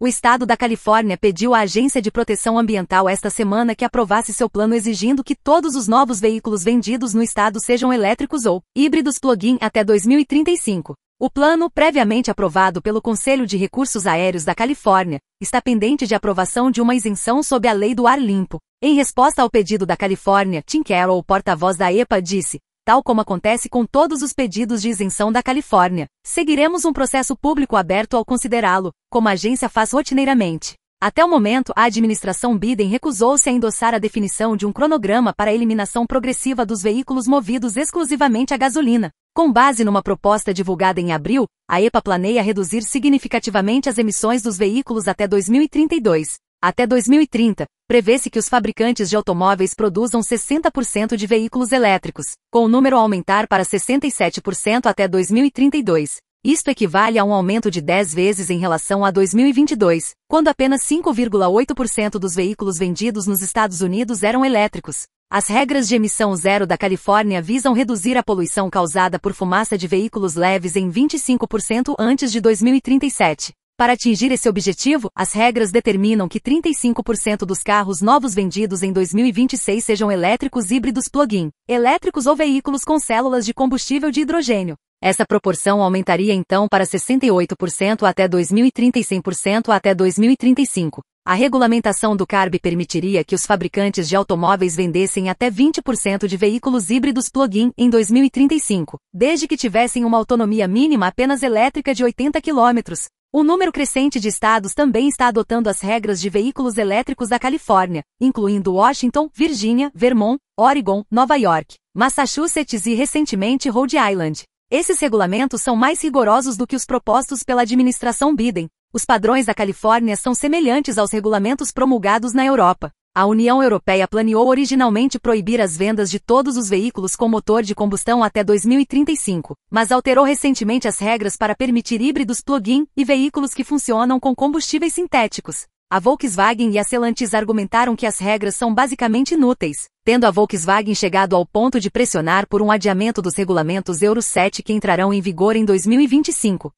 O estado da Califórnia pediu à Agência de Proteção Ambiental esta semana que aprovasse seu plano exigindo que todos os novos veículos vendidos no estado sejam elétricos ou híbridos plug-in até 2035. O plano, previamente aprovado pelo Conselho de Recursos Aéreos da Califórnia, está pendente de aprovação de uma isenção sob a Lei do Ar Limpo. Em resposta ao pedido da Califórnia, Tim Carroll, porta-voz da EPA, disse: tal como acontece com todos os pedidos de isenção da Califórnia. Seguiremos um processo público aberto ao considerá-lo, como a agência faz rotineiramente. Até o momento, a administração Biden recusou-se a endossar a definição de um cronograma para a eliminação progressiva dos veículos movidos exclusivamente a gasolina. Com base numa proposta divulgada em abril, a EPA planeia reduzir significativamente as emissões dos veículos até 2032, até 2030, prevê-se que os fabricantes de automóveis produzam 60% de veículos elétricos, com o número aumentar para 67% até 2032. Isto equivale a um aumento de 10 vezes em relação a 2022, quando apenas 5,8% dos veículos vendidos nos Estados Unidos eram elétricos. As regras de emissão zero da Califórnia visam reduzir a poluição causada por fumaça de veículos leves em 25% antes de 2037. Para atingir esse objetivo, as regras determinam que 35% dos carros novos vendidos em 2026 sejam elétricos híbridos plug-in, elétricos ou veículos com células de combustível de hidrogênio. Essa proporção aumentaria então para 68% até 2030 e 100% até 2035. A regulamentação do CARB permitiria que os fabricantes de automóveis vendessem até 20% de veículos híbridos plug-in em 2035, desde que tivessem uma autonomia mínima apenas elétrica de 80 km, o número crescente de estados também está adotando as regras de veículos elétricos da Califórnia, incluindo Washington, Virgínia, Vermont, Oregon, Nova York, Massachusetts e recentemente Rhode Island. Esses regulamentos são mais rigorosos do que os propostos pela administração Biden. Os padrões da Califórnia são semelhantes aos regulamentos promulgados na Europa. A União Europeia planeou originalmente proibir as vendas de todos os veículos com motor de combustão até 2035, mas alterou recentemente as regras para permitir híbridos plug-in e veículos que funcionam com combustíveis sintéticos. A Volkswagen e a Stellantis argumentaram que as regras são basicamente inúteis, tendo a Volkswagen chegado ao ponto de pressionar por um adiamento dos regulamentos Euro 7 que entrarão em vigor em 2025.